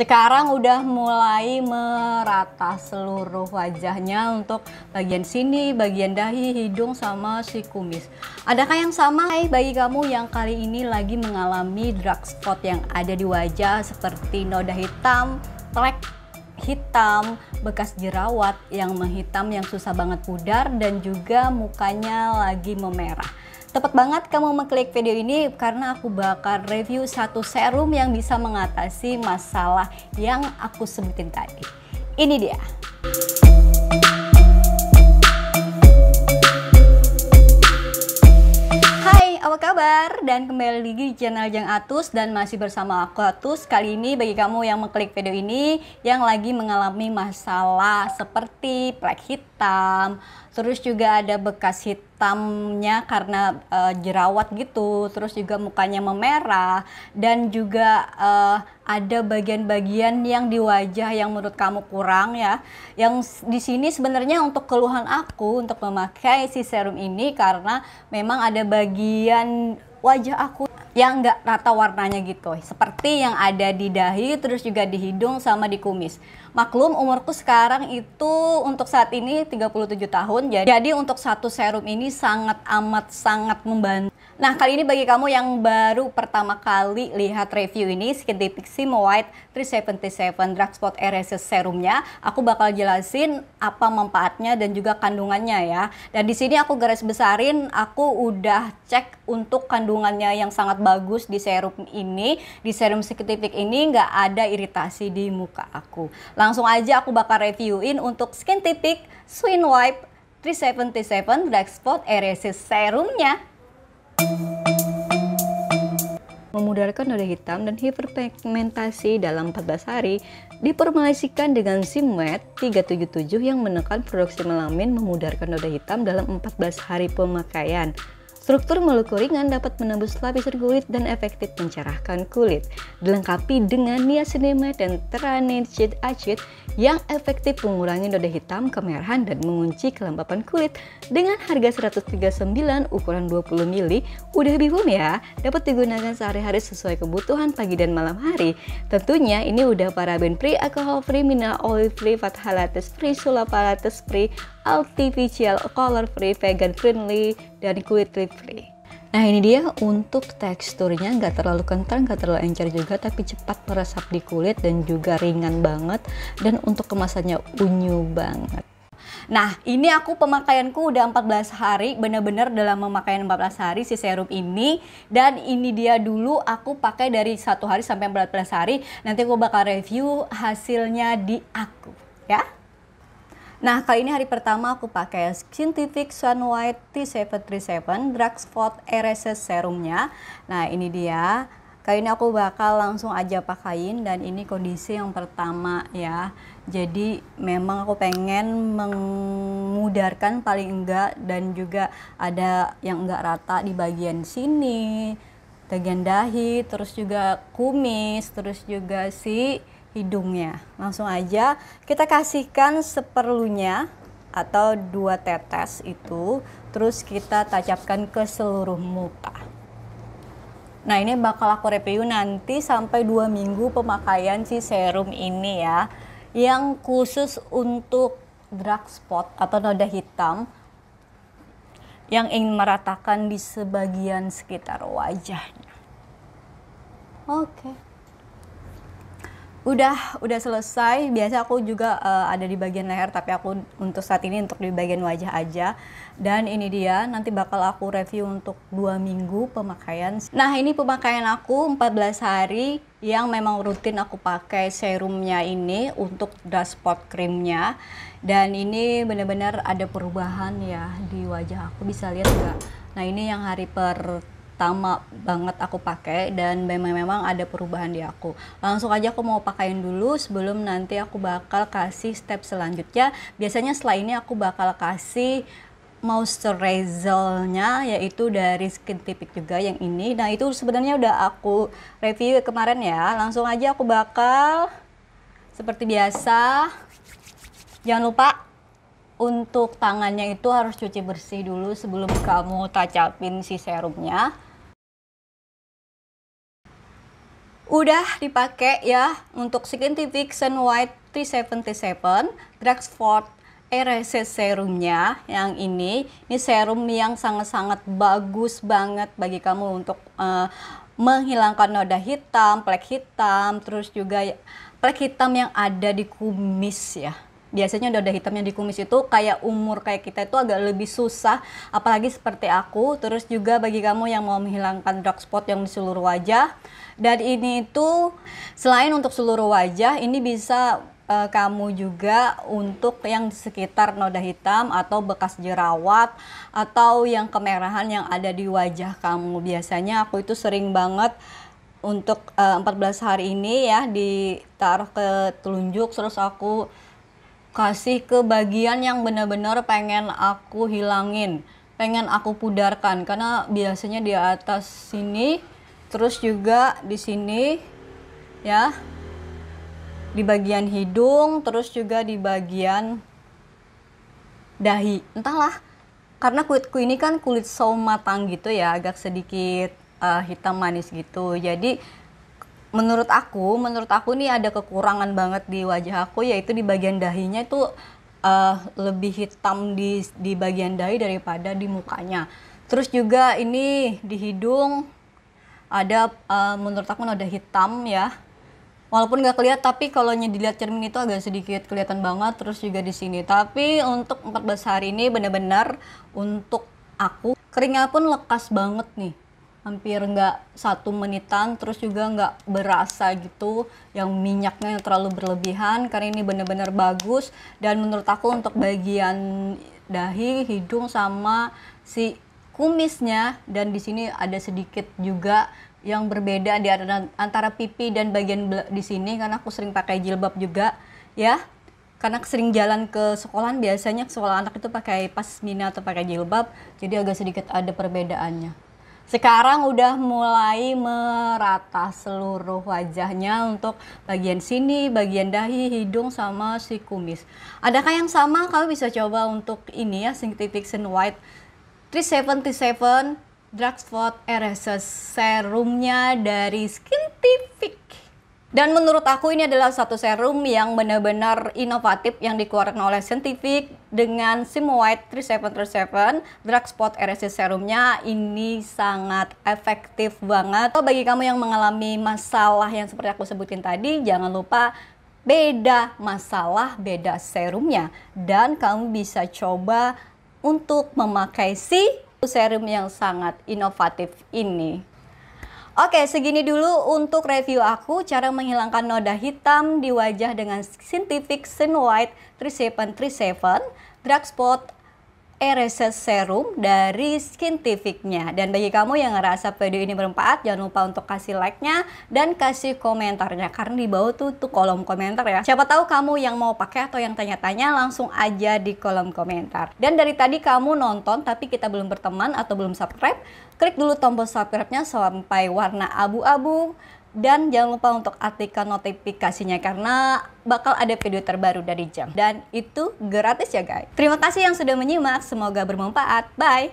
Sekarang udah mulai merata seluruh wajahnya untuk bagian sini, bagian dahi, hidung, sama si kumis. Adakah yang sama Hai, bagi kamu yang kali ini lagi mengalami drug spot yang ada di wajah seperti noda hitam, plek hitam, bekas jerawat yang menghitam yang susah banget pudar dan juga mukanya lagi memerah. Tepat banget kamu mengklik video ini karena aku bakal review satu serum yang bisa mengatasi masalah yang aku sebutin tadi. Ini dia. apa kabar? Dan kembali lagi di channel Jang Atus dan masih bersama aku Atus Kali ini bagi kamu yang mengklik video ini yang lagi mengalami masalah seperti plek hitam Terus juga ada bekas hitam hitamnya karena uh, jerawat gitu, terus juga mukanya memerah dan juga uh, ada bagian-bagian yang di wajah yang menurut kamu kurang ya. Yang di sini sebenarnya untuk keluhan aku untuk memakai si serum ini karena memang ada bagian wajah aku yang nggak rata warnanya gitu seperti yang ada di dahi terus juga di hidung sama di kumis maklum umurku sekarang itu untuk saat ini 37 tahun jadi, jadi untuk satu serum ini sangat amat sangat membantu Nah, kali ini bagi kamu yang baru pertama kali lihat review ini, Skin Dipixi White 377 Drugspot Eraser Serumnya, aku bakal jelasin apa manfaatnya dan juga kandungannya ya. Dan di sini aku garis besarin, aku udah cek untuk kandungannya yang sangat bagus di serum ini, di serum Skin Dipix ini nggak ada iritasi di muka aku. Langsung aja aku bakal reviewin untuk Skin Dipix Swin Wipe 377 Black Spot Eraser Serumnya memudarkan noda hitam dan hiperpigmentasi dalam 14 hari diformulasikan dengan Simet 377 yang menekan produksi melamin memudarkan noda hitam dalam 14 hari pemakaian Struktur molekul ringan dapat menembus lapisan kulit dan efektif mencerahkan kulit, dilengkapi dengan niacinamide dan tranexamic acid yang efektif mengurangi noda hitam, kemerahan, dan mengunci kelembapan kulit. Dengan harga 139 ukuran 20 ml, udah bihun ya, dapat digunakan sehari-hari sesuai kebutuhan pagi dan malam hari. Tentunya ini udah paraben free, alcohol free, mineral oil free, fat fatahalates free, sulapalates free, artificial, color free, vegan friendly, dan gluten free. Nah ini dia untuk teksturnya nggak terlalu kental, nggak terlalu encer juga tapi cepat meresap di kulit dan juga ringan banget dan untuk kemasannya unyu banget. Nah ini aku pemakaianku udah 14 hari bener-bener dalam pemakaian 14 hari si serum ini dan ini dia dulu aku pakai dari satu hari sampai 14 hari nanti aku bakal review hasilnya di aku ya. Nah, kali ini hari pertama aku pakai Scientific Sun White T737 Drug Spot RSS serumnya. Nah, ini dia. Kali ini aku bakal langsung aja pakain dan ini kondisi yang pertama ya. Jadi memang aku pengen mengudarkan paling enggak dan juga ada yang enggak rata di bagian sini, bagian dahi, terus juga kumis, terus juga si hidungnya. Langsung aja kita kasihkan seperlunya atau dua tetes itu, terus kita tancapkan ke seluruh muka. Nah ini bakal aku review nanti sampai dua minggu pemakaian si serum ini ya, yang khusus untuk drug spot atau noda hitam yang ingin meratakan di sebagian sekitar wajahnya. Oke. Okay udah udah selesai biasa aku juga uh, ada di bagian leher tapi aku untuk saat ini untuk di bagian wajah aja dan ini dia nanti bakal aku review untuk dua minggu pemakaian nah ini pemakaian aku 14 hari yang memang rutin aku pakai serumnya ini untuk dust spot creamnya dan ini benar-benar ada perubahan ya di wajah aku bisa lihat nggak nah ini yang hari per pertama banget aku pakai dan memang memang ada perubahan di aku. Langsung aja aku mau pakaiin dulu sebelum nanti aku bakal kasih step selanjutnya. Biasanya setelah ini aku bakal kasih moisturizer-nya yaitu dari Skin Tipik juga yang ini. Nah, itu sebenarnya udah aku review kemarin ya. Langsung aja aku bakal seperti biasa jangan lupa untuk tangannya itu harus cuci bersih dulu sebelum kamu tacapin si serumnya. udah dipakai ya untuk Scientific White 377 draxford RSC serumnya yang ini ini serum yang sangat-sangat bagus banget bagi kamu untuk uh, menghilangkan noda hitam, plek hitam, terus juga plek hitam yang ada di kumis ya biasanya noda hitamnya di kumis itu kayak umur kayak kita itu agak lebih susah apalagi seperti aku terus juga bagi kamu yang mau menghilangkan dark spot yang di seluruh wajah dan ini itu selain untuk seluruh wajah ini bisa eh, kamu juga untuk yang di sekitar noda hitam atau bekas jerawat atau yang kemerahan yang ada di wajah kamu biasanya aku itu sering banget untuk uh, eh, 14 hari ini ya ditaruh ke telunjuk terus aku kasih ke bagian yang benar-benar pengen aku hilangin pengen aku pudarkan karena biasanya di atas sini terus juga di sini ya di bagian hidung terus juga di bagian dahi entahlah karena kulitku ini kan kulit somatang gitu ya agak sedikit uh, hitam manis gitu jadi menurut aku, menurut aku nih ada kekurangan banget di wajah aku yaitu di bagian dahinya itu uh, lebih hitam di di bagian dahi daripada di mukanya. Terus juga ini di hidung ada uh, menurut aku ada hitam ya. Walaupun nggak kelihatan tapi kalau dilihat cermin itu agak sedikit kelihatan banget terus juga di sini. Tapi untuk 14 hari ini benar-benar untuk aku keringnya pun lekas banget nih hampir nggak satu menitan terus juga nggak berasa gitu yang minyaknya yang terlalu berlebihan karena ini benar-benar bagus dan menurut aku untuk bagian dahi hidung sama si kumisnya dan di sini ada sedikit juga yang berbeda di antara pipi dan bagian di sini karena aku sering pakai jilbab juga ya karena sering jalan ke sekolahan biasanya sekolah anak itu pakai pasmina atau pakai jilbab jadi agak sedikit ada perbedaannya sekarang udah mulai merata seluruh wajahnya untuk bagian sini, bagian dahi, hidung sama si kumis. Adakah yang sama? Kamu bisa coba untuk ini ya, Sin White 377 Drugspot Eraser Serumnya dari Skintific. Dan menurut aku ini adalah satu serum yang benar-benar inovatif yang dikeluarkan oleh Scientific dengan Simwide 3737 Drug Spot RSC serumnya ini sangat efektif banget. Oh, bagi kamu yang mengalami masalah yang seperti aku sebutin tadi, jangan lupa beda masalah, beda serumnya dan kamu bisa coba untuk memakai si serum yang sangat inovatif ini. Oke, segini dulu untuk review aku cara menghilangkan noda hitam di wajah dengan Scientific Sin White 3737 Drug Spot e Serum dari skintifiknya Dan bagi kamu yang ngerasa video ini bermanfaat, jangan lupa untuk kasih like-nya dan kasih komentarnya. Karena di bawah tuh, tuh kolom komentar ya. Siapa tahu kamu yang mau pakai atau yang tanya-tanya langsung aja di kolom komentar. Dan dari tadi kamu nonton tapi kita belum berteman atau belum subscribe, klik dulu tombol subscribe-nya sampai warna abu-abu dan jangan lupa untuk aktifkan notifikasinya karena bakal ada video terbaru dari Jam. Dan itu gratis ya guys. Terima kasih yang sudah menyimak, semoga bermanfaat. Bye!